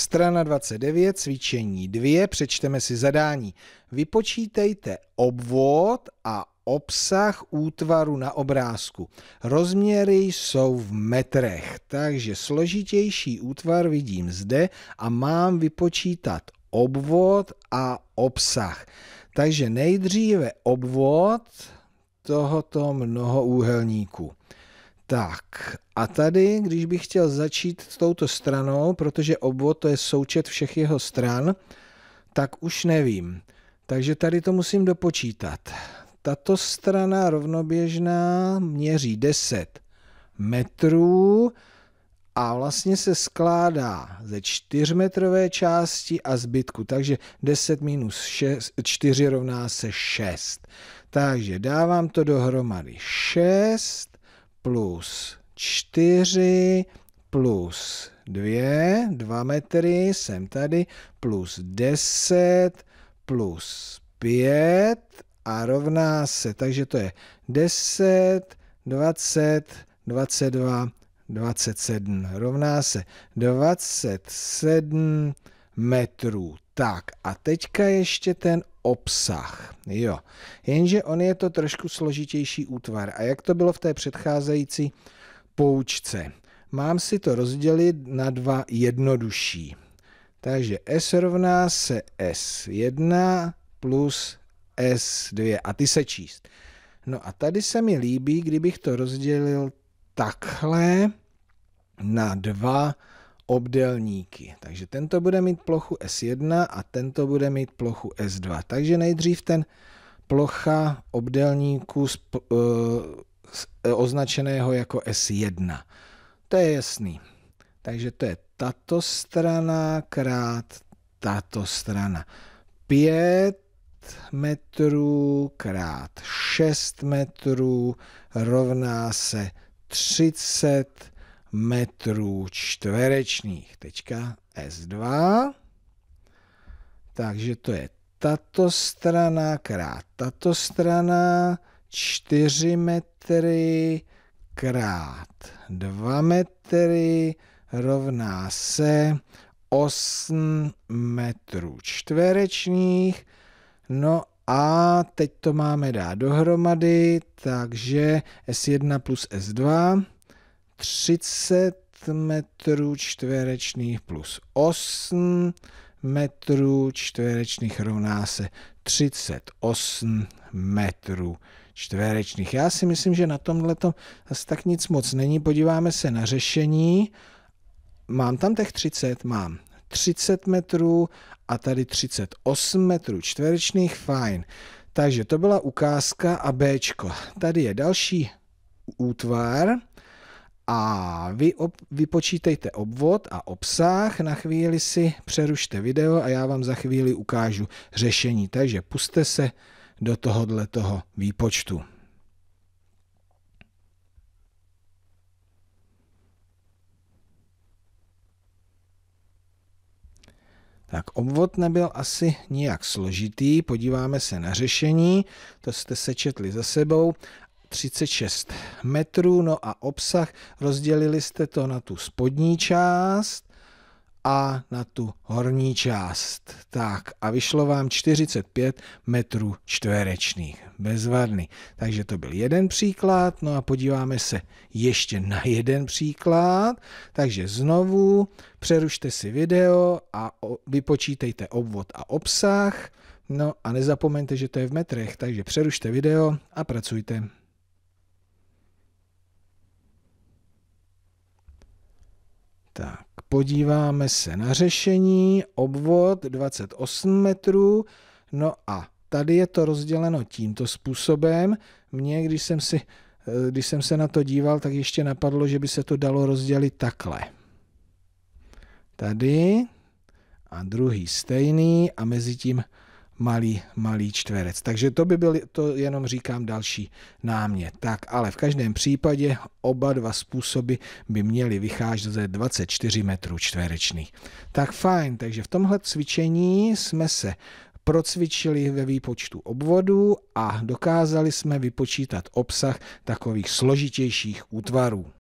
Strana 29, cvičení 2, přečteme si zadání. Vypočítejte obvod a obsah útvaru na obrázku. Rozměry jsou v metrech, takže složitější útvar vidím zde a mám vypočítat obvod a obsah. Takže nejdříve obvod tohoto mnohoúhelníku. Tak a tady, když bych chtěl začít s touto stranou, protože obvod to je součet všech jeho stran, tak už nevím. Takže tady to musím dopočítat. Tato strana rovnoběžná měří 10 metrů a vlastně se skládá ze 4-metrové části a zbytku. Takže 10 minus 6, 4 rovná se 6. Takže dávám to dohromady 6 plus 4 plus 2, 2 metry, jsem tady, plus 10 plus 5 a rovná se, takže to je 10, 20, 22, 27. Rovná se 27 metrů. Tak a teďka ještě ten obsah. Jo, jenže on je to trošku složitější útvar. A jak to bylo v té předcházející poučce? Mám si to rozdělit na dva jednodušší. Takže S rovná se S1 plus S2 a ty se číst. No a tady se mi líbí, kdybych to rozdělil takhle na dva obdelníky. Takže tento bude mít plochu S1 a tento bude mít plochu S2. Takže nejdřív ten plocha obdelníku z, e, z, e, označeného jako S1. To je jasný. Takže to je tato strana krát tato strana. 5 metrů krát 6 metrů rovná se 30 metrů metrů čtverečných. Teďka S2. Takže to je tato strana krát tato strana 4 metry krát 2 metry rovná se 8 metrů čtverečních. No a teď to máme dát dohromady, takže S1 plus S2 30 metrů čtverečných plus 8 metrů čtverečných rovná se 38 metrů čtverečných. Já si myslím, že na tomhle to asi tak nic moc není. Podíváme se na řešení. Mám tam těch 30? Mám. 30 metrů a tady 38 metrů čtverečných, fajn. Takže to byla ukázka a Bčko. Tady je další útvar, a vy ob, vypočítejte obvod a obsah, na chvíli si přerušte video a já vám za chvíli ukážu řešení. Takže puste se do tohohle toho výpočtu. Tak obvod nebyl asi nijak složitý, podíváme se na řešení, to jste sečetli za sebou 36 metrů, no a obsah rozdělili jste to na tu spodní část a na tu horní část. Tak a vyšlo vám 45 metrů čtverečných. Bezvadný. Takže to byl jeden příklad. No a podíváme se ještě na jeden příklad. Takže znovu přerušte si video a vypočítejte obvod a obsah. No a nezapomeňte, že to je v metrech, takže přerušte video a pracujte. Tak, podíváme se na řešení, obvod 28 metrů, no a tady je to rozděleno tímto způsobem. Mně, když jsem, si, eh, když jsem se na to díval, tak ještě napadlo, že by se to dalo rozdělit takhle. Tady a druhý stejný a mezi tím malý, malý čtverec. Takže to by byl, to jenom říkám, další námě. Tak, ale v každém případě oba dva způsoby by měly vycházet ze 24 metrů čtverečných. Tak fajn, takže v tomhle cvičení jsme se procvičili ve výpočtu obvodů a dokázali jsme vypočítat obsah takových složitějších útvarů.